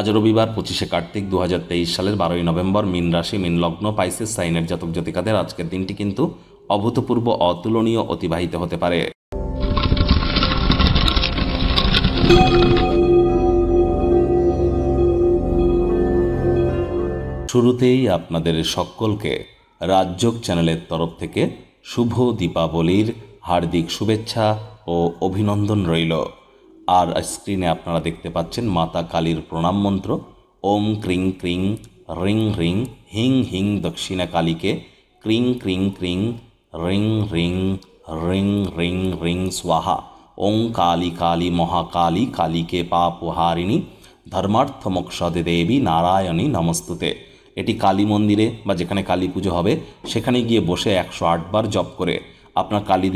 আজ রবিবার পঁচিশে কার্তিক দু সালের বারোই নভেম্বর মিন রাশি মিন লগ্ন পাইসেস সাইনের জাতক জাতিকাদের আজকের দিনটি কিন্তু অভূতপূর্ব অতুলনীয় অতিবাহিত হতে পারে শুরুতেই আপনাদের সকলকে রাজ্যক চ্যানেলের তরফ থেকে শুভ দীপাবলির হার্দিক শুভেচ্ছা ও অভিনন্দন রইল আর স্ক্রিনে আপনারা দেখতে পাচ্ছেন মাতা কালীর প্রণাম মন্ত্র ওম ক্রিং ক্রিং রিং রিং হিং হিং দক্ষিণা কালীকে ক্রিং ক্রিং ক্রিং রিং রিং রিং রিং রিং স্বাহা ওং কালী কালী মহাকালী কালীকে পাপহারিণী ধর্মার্থ মোক্ষদে দেবী নারায়ণী নমস্তুতে এটি কালী মন্দিরে বা যেখানে কালী পুজো হবে সেখানে গিয়ে বসে একশো আটবার জপ করে আপনার কালী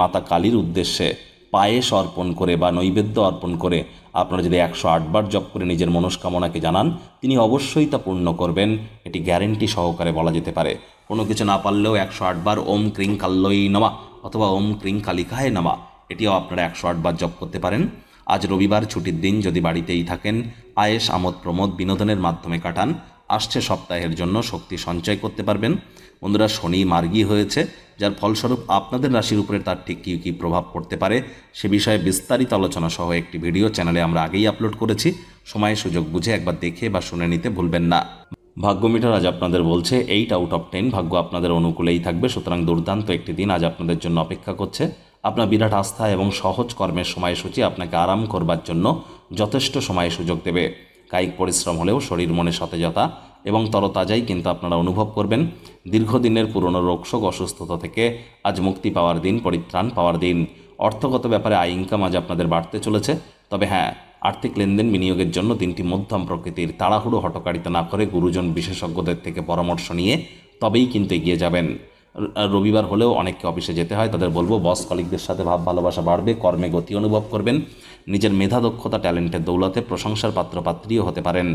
মাতা কালীর উদ্দেশ্যে পায়েস অর্পণ করে বা নৈবেদ্য অর্পণ করে আপনারা যদি একশো আটবার জপ করে নিজের মনস্কামনাকে জানান তিনি অবশ্যই তা পূর্ণ করবেন এটি গ্যারেন্টি সহকারে বলা যেতে পারে কোনো কিছু না পারলেও একশো আটবার ওম ক্রিং কাল্লই নামা অথবা ওম ক্রিং কালিকায় নামা এটিও আপনারা একশো আটবার জপ করতে পারেন আজ রবিবার ছুটির দিন যদি বাড়িতেই থাকেন আয়েস আমোদ প্রমোদ বিনোদনের মাধ্যমে কাটান আসছে সপ্তাহের জন্য শক্তি সঞ্চয় করতে পারবেন বন্ধুরা শনি মার্গী হয়েছে যার ফলস্বরূপ আপনাদের রাশির উপরে তার ঠিক কী কী প্রভাব পড়তে পারে সে বিষয়ে বিস্তারিত আলোচনা সহ একটি ভিডিও চ্যানেলে আমরা আগেই আপলোড করেছি সময় সুযোগ বুঝে একবার দেখে বা শুনে নিতে ভুলবেন না ভাগ্যমিটার আজ আপনাদের বলছে এইট আউট অফ টেন ভাগ্য আপনাদের অনুকূলেই থাকবে সুতরাং দুর্দান্ত একটি দিন আজ আপনাদের জন্য অপেক্ষা করছে আপনার বিরাট আস্থা এবং সহজ কর্মের সময়সূচি আপনাকে আরাম করবার জন্য যথেষ্ট সময় সুযোগ দেবে কায়িক পরিশ্রম হলেও শরীর মনে সতেজতা এবং তরতাজাই কিন্তু আপনারা অনুভব করবেন দীর্ঘদিনের পুরনো রোগশোক অসুস্থতা থেকে আজ মুক্তি পাওয়ার দিন পরিত্রাণ পাওয়ার দিন অর্থগত ব্যাপারে আয় ইনকাম আজ আপনাদের বাড়তে চলেছে তবে হ্যাঁ আর্থিক লেনদেন বিনিয়োগের জন্য দিনটি মধ্যম প্রকৃতির তাড়াহুড়ো হটকারিতা না করে গুরুজন বিশেষজ্ঞদের থেকে পরামর্শ নিয়ে তবেই কিন্তু এগিয়ে যাবেন রবিবার হলেও অনেককে অফিসে যেতে হয় তাদের বলবো বস কলিকদের সাথে ভাব ভালোবাসা বাড়বে কর্মে গতি অনুভব করবেন নিজের মেধা দক্ষতা ট্যালেন্টের দৌলতে প্রশংসার পাত্রপাত্রীও হতে পারেন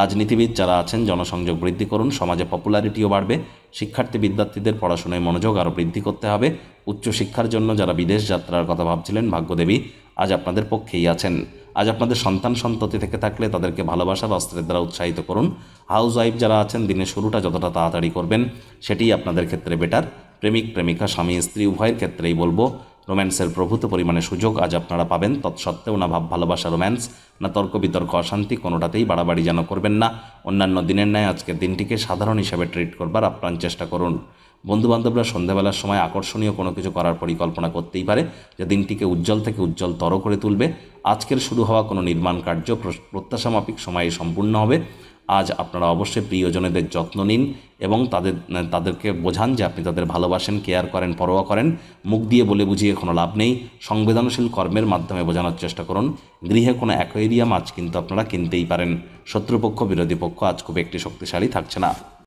রাজনীতিবিদ যারা আছেন জনসংযোগ বৃদ্ধি করুন সমাজে পপুলারিটিও বাড়বে শিক্ষার্থী বিদ্যার্থীদের পড়াশোনায় মনোযোগ আরও বৃদ্ধি করতে হবে উচ্চশিক্ষার জন্য যারা বিদেশ যাত্রার কথা ভাবছিলেন ভাগ্যদেবী আজ আপনাদের পক্ষেই আছেন আজ আপনাদের সন্তান সন্ততি থেকে থাকলে তাদেরকে ভালোবাসার অস্ত্রের দ্বারা উৎসাহিত করুন হাউস ওয়াইফ যারা আছেন দিনের শুরুটা যতটা তাড়াতাড়ি করবেন সেটি আপনাদের ক্ষেত্রে বেটার প্রেমিক প্রেমিকা স্বামী স্ত্রী উভয়ের ক্ষেত্রেই বলবো রোম্যান্সের প্রভূত পরিমাণে সুযোগ আজ আপনারা পাবেন তৎসত্ত্বেও না ভাব ভালোবাসা রোম্যান্স না তর্ক বিতর্ক অশান্তি কোনোটাতেই বাড়াবাড়ি যেন করবেন না অন্যান্য দিনের ন্যায় আজকের দিনটিকে সাধারণ হিসাবে ট্রিট করবার আপ্রাণ চেষ্টা করুন বন্ধুবান্ধবরা সন্ধ্যাবেলার সময় আকর্ষণীয় কোনো কিছু করার পরিকল্পনা করতেই পারে যা দিনটিকে উজ্জ্বল থেকে উজ্জ্বলতর করে তুলবে আজকের শুরু হওয়া কোনো নির্মাণ কার্য প্রত্যাশামাপিক সময়ে সম্পূর্ণ হবে আজ আপনারা অবশ্যই প্রিয়জনেদের যত্ন নিন এবং তাদের তাদেরকে বোঝান যে আপনি তাদের ভালোবাসেন কেয়ার করেন পরোয়া করেন মুখ দিয়ে বলে বুঝিয়ে কোনো লাভ নেই সংবেদনশীল কর্মের মাধ্যমে বোঝানোর চেষ্টা করুন গৃহে কোনো অ্যাকোয়েরিয়াম আজ কিন্তু আপনারা কিনতেই পারেন শত্রুপক্ষ বিরোধী পক্ষ আজ খুব একটি শক্তিশালী থাকছে না